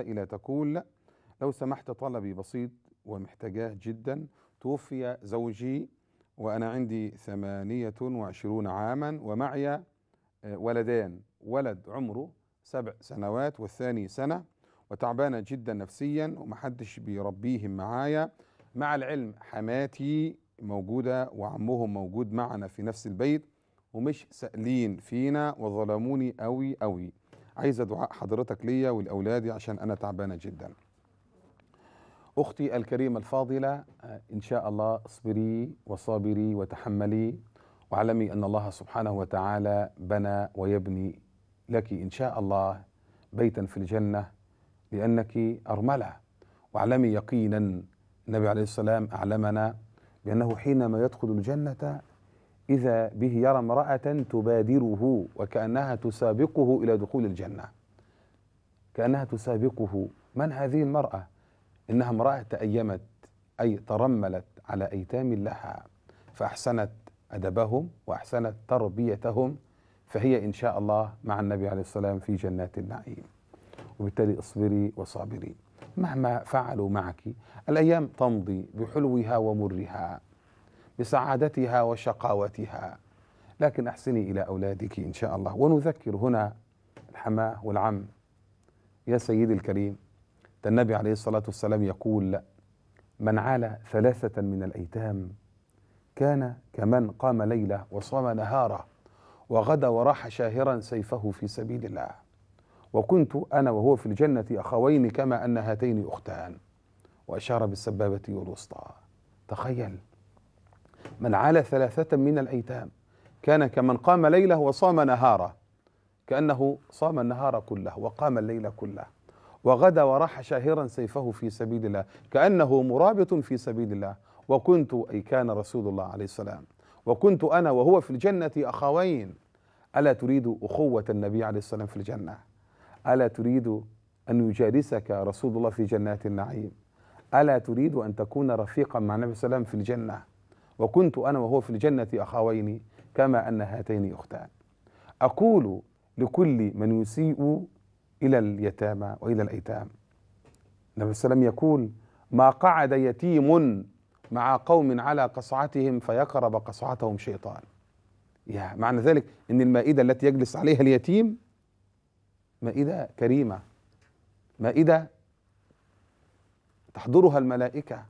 إلى تقول لو سمحت طلبي بسيط ومحتاجاه جدا توفي زوجي وأنا عندي ثمانية وعشرون عاما ومعي آه، ولدان ولد عمره سبع سنوات والثاني سنة وتعبانة جدا نفسيا ومحدش بيربيهم معايا مع العلم حماتي موجودة وعمهم موجود معنا في نفس البيت ومش سألين فينا وظلموني أوي أوي عايزه دعاء حضرتك ليا ولاولادي عشان انا تعبانه جدا اختي الكريمه الفاضله آه، ان شاء الله اصبري وصابري وتحملي واعلمي ان الله سبحانه وتعالى بنى ويبني لك ان شاء الله بيتا في الجنه لانك ارمله واعلمي يقينا النبي عليه السلام اعلمنا بانه حينما يدخل الجنه إذا به يرى امرأة تبادره وكأنها تسابقه إلى دخول الجنة كأنها تسابقه من هذه المرأة؟ إنها امرأة تأيمت أي ترملت على أيتام لها فأحسنت أدبهم وأحسنت تربيتهم فهي إن شاء الله مع النبي عليه السلام في جنات النعيم وبالتالي اصبري وصابري مهما فعلوا معك الأيام تمضي بحلوها ومرها بسعادتها وشقاوتها لكن احسني الى اولادك ان شاء الله ونذكر هنا الحماه والعم يا سيدي الكريم النبي عليه الصلاه والسلام يقول من عال ثلاثه من الايتام كان كمن قام ليله وصام نهارا وغدا وراح شاهرا سيفه في سبيل الله وكنت انا وهو في الجنه اخوين كما ان هاتين اختان واشار بالسبابه والوسطى تخيل من عال ثلاثة من الأيتام كان كمن قام ليله وصام نهاره كأنه صام النهار كله وقام الليل كله وغدا وراح شاهرا سيفه في سبيل الله كأنه مرابط في سبيل الله وكنت أي كان رسول الله عليه السلام وكنت أنا وهو في الجنة أخوين ألا تريد أخوة النبي عليه السلام في الجنة ألا تريد أن يجالسك رسول الله في جنات النعيم ألا تريد أن تكون رفيقا مع النبي عليه السلام في الجنة وكنت أنا وهو في الجنة أخوين كما أن هاتين أختان أقول لكل من يسيء إلى اليتامى وإلى الأيتام النبي صلى الله عليه وسلم يقول ما قعد يتيم مع قوم على قصعتهم فيقرب قصعتهم شيطان يا معنى ذلك أن المائدة التي يجلس عليها اليتيم مائدة كريمة مائدة تحضرها الملائكة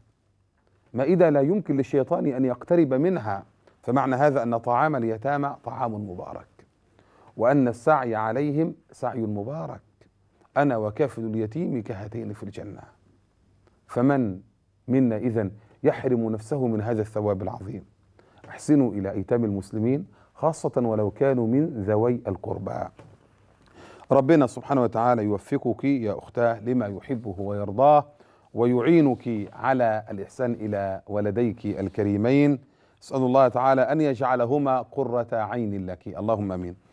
مائدة لا يمكن للشيطان أن يقترب منها فمعنى هذا أن طعام اليتامى طعام مبارك وأن السعي عليهم سعي مبارك أنا وكافل اليتيم كهاتين في الجنة فمن منا إذن يحرم نفسه من هذا الثواب العظيم احسنوا إلى أيتام المسلمين خاصة ولو كانوا من ذوي القربى ربنا سبحانه وتعالى يوفقك يا أختاه لما يحبه ويرضاه ويعينك على الإحسان إلى ولديك الكريمين أسأل الله تعالى أن يجعلهما قرة عين لك اللهم أمين